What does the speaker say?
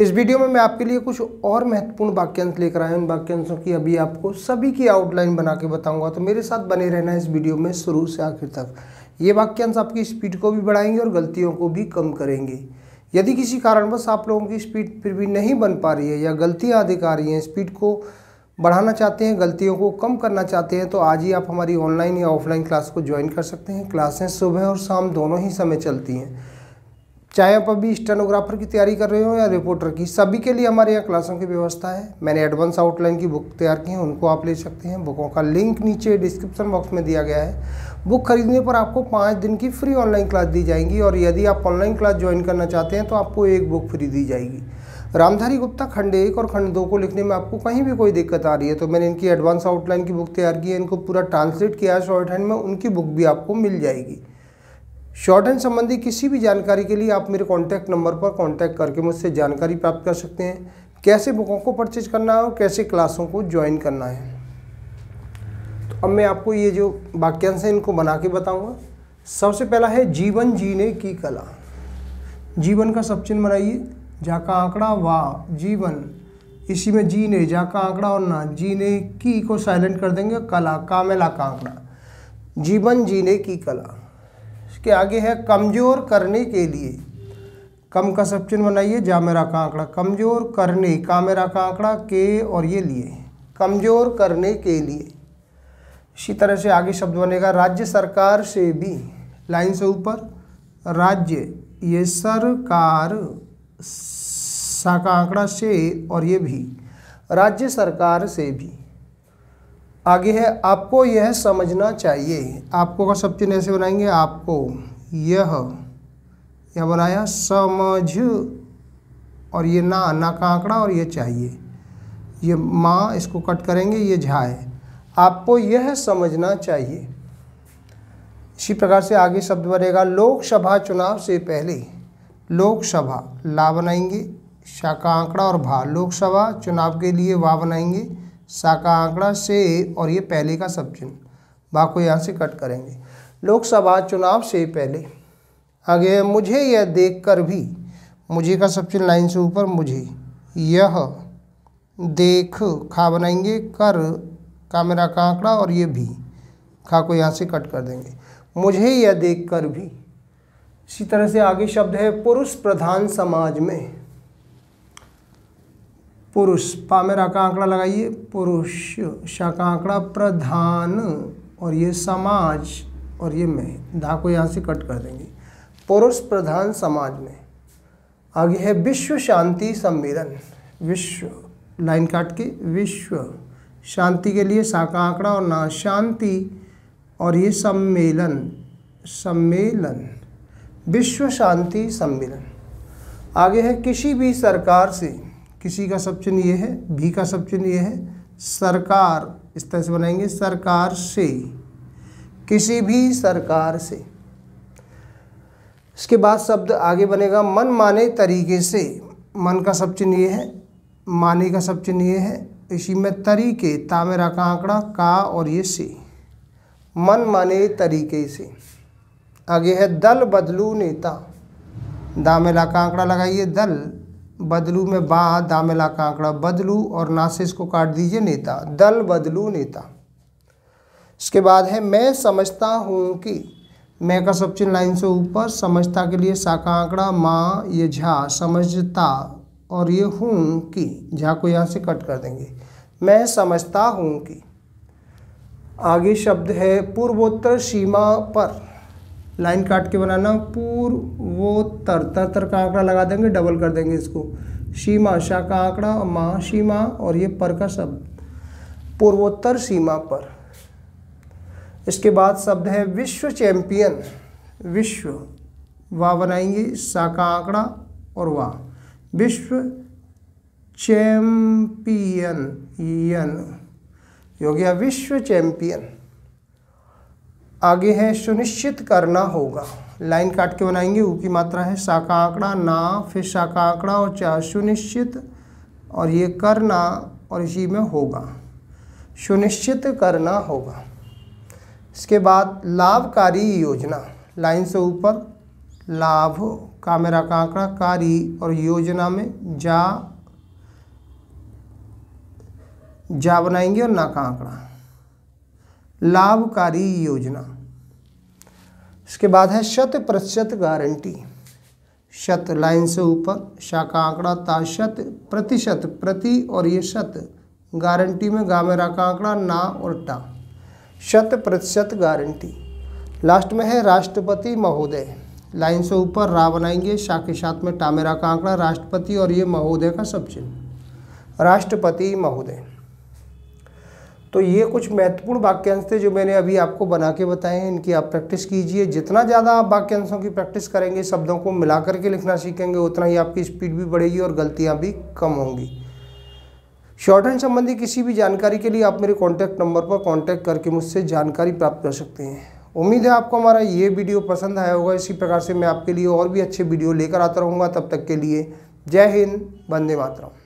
इस वीडियो में मैं आपके लिए कुछ और महत्वपूर्ण वाक्यांश लेकर आया उन इन वाक्यांशों की अभी आपको सभी की आउटलाइन बना के बताऊंगा तो मेरे साथ बने रहना इस वीडियो में शुरू से आखिर तक ये वाक्यांश आपकी स्पीड को भी बढ़ाएंगे और गलतियों को भी कम करेंगे यदि किसी कारणवश आप लोगों की स्पीड फिर भी नहीं बन पा रही है या गलतियाँ अधिक आ रही हैं स्पीड को बढ़ाना चाहते हैं गलतियों को कम करना चाहते हैं तो आज ही आप हमारी ऑनलाइन या ऑफलाइन क्लास को ज्वाइन कर सकते हैं क्लासें सुबह और शाम दोनों ही समय चलती हैं चाहे आप अभी स्टेनोग्राफर की तैयारी कर रहे हो या रिपोर्टर की सभी के लिए हमारे यहाँ क्लासों की व्यवस्था है मैंने एडवांस आउटलाइन की बुक तैयार की है उनको आप ले सकते हैं बुकों का लिंक नीचे डिस्क्रिप्शन बॉक्स में दिया गया है बुक खरीदने पर आपको पाँच दिन की फ्री ऑनलाइन क्लास दी जाएंगी और यदि आप ऑनलाइन क्लास ज्वाइन करना चाहते हैं तो आपको एक बुक फ्री दी जाएगी रामधारी गुप्ता खंड एक और खंड दो को लिखने में आपको कहीं भी कोई दिक्कत आ रही है तो मैंने इनकी एडवांस आउटलाइन की बुक तैयार की है इनको पूरा ट्रांसलेट किया है शॉर्ट हैंड में उनकी बुक भी आपको मिल जाएगी शॉर्ट हैंड संबंधी किसी भी जानकारी के लिए आप मेरे कॉन्टैक्ट नंबर पर कॉन्टैक्ट करके मुझसे जानकारी प्राप्त कर सकते हैं कैसे बुकों को परचेज करना है और कैसे क्लासों को ज्वाइन करना है तो अब मैं आपको ये जो वाक्यांश हैं इनको बना के बताऊँगा सबसे पहला है जीवन जीने की कला जीवन का सब चिन्ह बनाइए जा का आंकड़ा वाह जीवन इसी में जीने जा का आंकड़ा और ना जीने की को साइलेंट कर देंगे कला कामेला का आंकड़ा जीवन जीने की कला इसके आगे है कमज़ोर करने के लिए कम का सब चिन्ह बनाइए जामेरा का आंकड़ा कमज़ोर करने कामेरा का आंकड़ा के और ये लिए कमज़ोर करने के लिए इसी तरह से आगे शब्द बनेगा राज्य सरकार से भी लाइन से ऊपर राज्य ये सरकार सा का आंकड़ा से और ये भी राज्य सरकार से भी आगे है आपको यह समझना चाहिए आपको का सब चिन्ह ऐसे बनाएंगे आपको यह यह बनाया समझ और ये ना ना का आंकड़ा और ये चाहिए ये माँ इसको कट करेंगे ये झा है आपको यह समझना चाहिए इसी प्रकार से आगे शब्द बनेगा लोकसभा चुनाव से पहले लोकसभा ला बनाएंगे का आंकड़ा और भा लोकसभा चुनाव के लिए वा बनाएंगे शाखा आंकड़ा से और ये पहले का सब चिन्ह बाको यहाँ से कट करेंगे लोकसभा चुनाव से पहले आगे मुझे यह देखकर भी मुझे का सब चिन्ह लाइन से ऊपर मुझे यह देख खा बनाएंगे कर का मेरा का आंकड़ा और ये भी खा को यहाँ से कट कर देंगे मुझे यह देखकर भी इसी तरह से आगे शब्द है पुरुष प्रधान समाज में पुरुष पा में रा का आंकड़ा लगाइए पुरुष शा का आंकड़ा प्रधान और ये समाज और ये मैं धा को यहाँ से कट कर देंगे पुरुष प्रधान समाज में आगे है विश्व शांति सम्मेलन विश्व लाइन काट के विश्व शांति के लिए सा का आंकड़ा और ना शांति और ये सम्मेलन सम्मेलन विश्व शांति सम्मेलन आगे है किसी भी सरकार से किसी का सब चिन्ह ये है भी का सब चिन्ह ये है सरकार इस तरह से बनाएंगे सरकार से किसी भी सरकार से इसके बाद शब्द आगे बनेगा मन माने तरीके से मन का सब चिन्ह ये है माने का सब चिन्ह ये है इसी में तरीके तामेरा का आंकड़ा का और ये से मन माने तरीके से आगे है दल बदलू नेता दामेला का आंकड़ा लगाइए दल बदलू में बा दामेला कांकड़ा बदलू और नासिस को काट दीजिए नेता दल बदलू नेता इसके बाद है मैं समझता हूँ कि मैं का सब चिन्ह लाइन से ऊपर समझता के लिए सा कांकड़ा माँ ये झा समझता और ये हूँ कि झा को यहाँ से कट कर देंगे मैं समझता हूँ कि आगे शब्द है पूर्वोत्तर सीमा पर लाइन काट के बनाना पूर्वोत्तर तर तर का आंकड़ा लगा देंगे डबल कर देंगे इसको सीमा शा का आंकड़ा और माँ सीमा और ये पर का शब्द पूर्वोत्तर सीमा पर इसके बाद शब्द है विश्व चैंपियन विश्व वाह बनाएंगे सा का आंकड़ा और वाह विश्व चैम्पियन यन हो गया विश्व चैम्पियन आगे है सुनिश्चित करना होगा लाइन काट के बनाएंगे ऊ की मात्रा है शाखा आंकड़ा ना फिर शाखा आंकड़ा और चाह सुनिश्चित और ये करना और इसी में होगा सुनिश्चित करना होगा इसके बाद लाभकारी योजना लाइन से ऊपर लाभ का मेरा का आंकड़ा कारी और योजना में जा जा बनाएंगे और ना का आंकड़ा लाभकारी योजना इसके बाद है शत प्रतिशत गारंटी शत लाइन से ऊपर शाखा आंकड़ा ता शत प्रतिशत प्रति और ये शत गारंटी में गा में राका आंकड़ा ना और टा शत प्रतिशत गारंटी लास्ट में है राष्ट्रपति महोदय लाइन से ऊपर रा बनाएंगे शाह के साथ में टामेरा का आंकड़ा राष्ट्रपति और ये महोदय का सब चिन्ह राष्ट्रपति महोदय तो ये कुछ महत्वपूर्ण वाक्यांश थे जो मैंने अभी आपको बना के बताए हैं इनकी आप प्रैक्टिस कीजिए जितना ज़्यादा आप वाक्यांशों की प्रैक्टिस करेंगे शब्दों को मिला करके लिखना सीखेंगे उतना ही आपकी स्पीड भी बढ़ेगी और गलतियाँ भी कम होंगी शॉर्ट हैंड संबंधी किसी भी जानकारी के लिए आप मेरे कॉन्टैक्ट नंबर पर कॉन्टैक्ट करके मुझसे जानकारी प्राप्त कर सकते हैं उम्मीद है आपको हमारा ये वीडियो पसंद आया होगा इसी प्रकार से मैं आपके लिए और भी अच्छे वीडियो लेकर आता रहूँगा तब तक के लिए जय हिंद वंदे मातरम